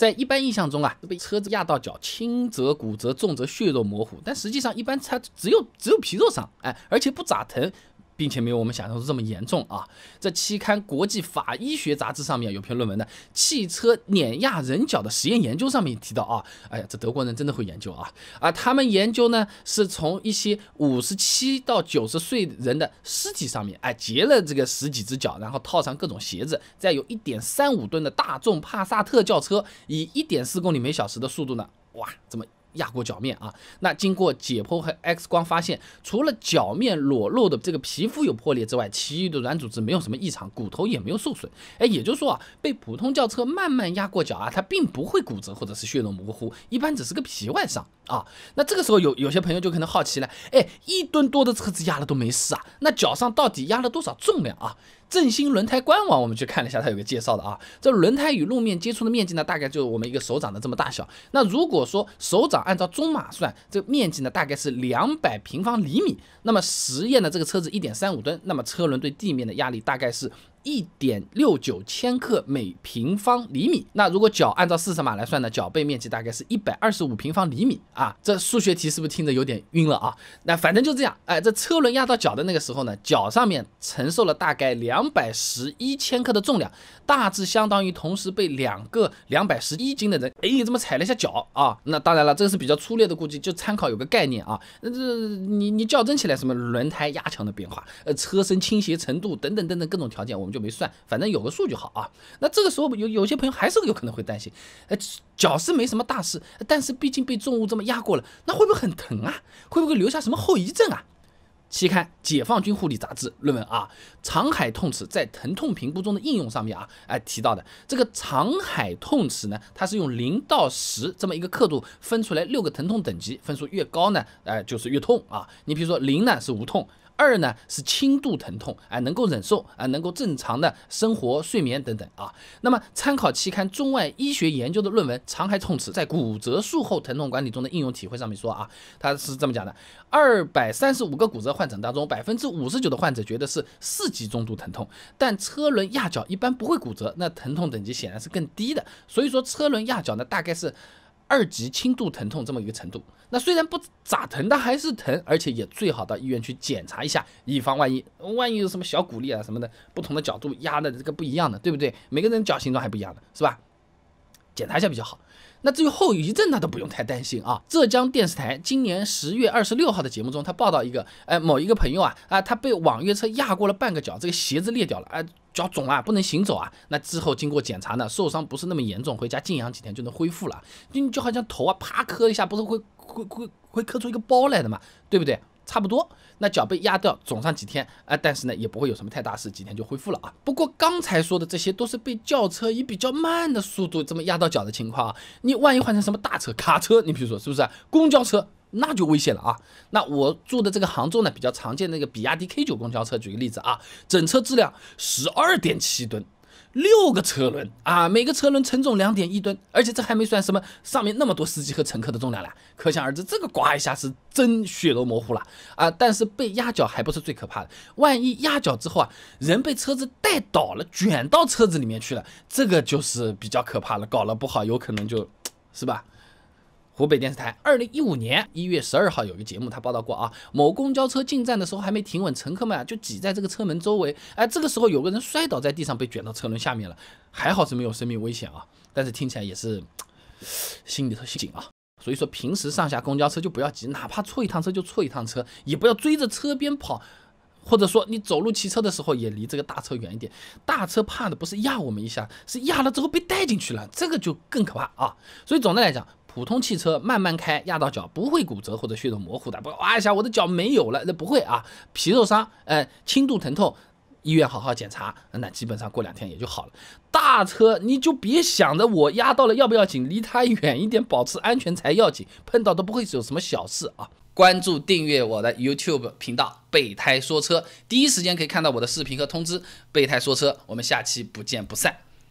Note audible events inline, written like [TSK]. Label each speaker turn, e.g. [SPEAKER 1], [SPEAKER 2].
[SPEAKER 1] 在一般印象中啊，被车子压到脚，轻则骨折，重则血肉模糊。但实际上，一般它只有只有皮肉伤，哎，而且不咋疼。并且没有我们想象中这么严重啊！这期刊《国际法医学杂志》上面有篇论文的《汽车碾压人脚的实验研究上面提到啊，哎呀，这德国人真的会研究啊！啊，他们研究呢是从一些五十七到九十岁人的尸体上面哎截了这个十几只脚，然后套上各种鞋子，再有一点三五吨的大众帕萨特轿车以一点四公里每小时的速度呢，哇，这么？压过脚面啊，那经过解剖和 X 光发现，除了脚面裸露的这个皮肤有破裂之外，其余的软组织没有什么异常，骨头也没有受损。哎，也就是说啊，被普通轿车慢慢压过脚啊，它并不会骨折或者是血肉模糊，一般只是个皮外伤啊。那这个时候有有些朋友就可能好奇了，哎，一吨多的车子压了都没事啊，那脚上到底压了多少重量啊？振兴轮胎官网，我们去看了一下，它有个介绍的啊。这轮胎与路面接触的面积呢，大概就是我们一个手掌的这么大小。那如果说手掌按照中码算，这面积呢大概是两百平方厘米。那么实验的这个车子一点三五吨，那么车轮对地面的压力大概是。一点六九千克每平方厘米。那如果脚按照四十码来算呢？脚背面积大概是一百二十五平方厘米啊。这数学题是不是听着有点晕了啊？那反正就这样。哎，这车轮压到脚的那个时候呢，脚上面承受了大概两百十一千克的重量，大致相当于同时被两个两百十一斤的人哎这么踩了一下脚啊。那当然了，这个是比较粗略的估计，就参考有个概念啊。那这你你较真起来，什么轮胎压强的变化，呃，车身倾斜程度等等等等各种条件，我。就没算，反正有个数就好啊。那这个时候有有些朋友还是有可能会担心，呃，脚是没什么大事，但是毕竟被重物这么压过了，那会不会很疼啊？会不会留下什么后遗症啊？期刊《解放军护理杂志》论文啊，长海痛尺在疼痛评估中的应用上面啊，哎提到的这个长海痛尺呢，它是用零到十这么一个刻度分出来六个疼痛等级，分数越高呢，哎就是越痛啊。你比如说零呢是无痛。二呢是轻度疼痛，哎，能够忍受，啊，能够正常的生活、睡眠等等啊。那么参考期刊《中外医学研究》的论文《长海痛尺在骨折术后疼痛管理中的应用体会》上面说啊，他是这么讲的：二百三十五个骨折患者当中，百分之五十九的患者觉得是四级中度疼痛，但车轮压脚一般不会骨折，那疼痛等级显然是更低的。所以说车轮压脚呢，大概是。二级轻度疼痛这么一个程度，那虽然不咋疼，但还是疼，而且也最好到医院去检查一下，以防万一，万一有什么小骨裂啊什么的。不同的角度压的这个不一样的，对不对？每个人脚形状还不一样的，是吧？检查一下比较好。那至于后遗症，那都不用太担心啊。浙江电视台今年十月二十六号的节目中，他报道一个，哎，某一个朋友啊，啊，他被网约车压过了半个脚，这个鞋子裂掉了，哎。脚肿啊，不能行走啊！那之后经过检查呢，受伤不是那么严重，回家静养几天就能恢复了。就就好像头啊，啪磕一下，不是会会会会磕出一个包来的嘛，对不对？差不多。那脚被压掉肿上几天啊，但是呢也不会有什么太大事，几天就恢复了啊。不过刚才说的这些都是被轿车以比较慢的速度这么压到脚的情况啊。你万一换成什么大车、卡车，你比如说是不是公交车？那就危险了啊！那我住的这个杭州呢，比较常见那个比亚迪 K9 公交车，举个例子啊，整车质量十二点七吨，六个车轮啊，每个车轮承重两点一吨，而且这还没算什么上面那么多司机和乘客的重量了，可想而知，这个刮一下是真血肉模糊了啊！但是被压脚还不是最可怕的，万一压脚之后啊，人被车子带倒了，卷到车子里面去了，这个就是比较可怕了，搞了不好有可能就，是吧？湖北电视台二零一五年一月十二号有个节目，他报道过啊，某公交车进站的时候还没停稳，乘客们啊就挤在这个车门周围。哎，这个时候有个人摔倒在地上，被卷到车轮下面了，还好是没有生命危险啊，但是听起来也是 [TSK] 心里头心紧啊。所以说平时上下公交车就不要急，哪怕错一趟车就错一趟车，也不要追着车边跑，或者说你走路骑车的时候也离这个大车远一点。大车怕的不是压我们一下，是压了之后被带进去了，这个就更可怕啊。所以总的来讲。普通汽车慢慢开压到脚不会骨折或者血肉模糊的，不哇一下我的脚没有了那不会啊皮肉伤，呃轻度疼痛，医院好好检查那基本上过两天也就好了。大车你就别想着我压到了要不要紧，离它远一点保持安全才要紧，碰到都不会有什么小事啊。关注订阅我的 YouTube 频道备胎说车，第一时间可以看到我的视频和通知。备胎说车，我们下期不见不散。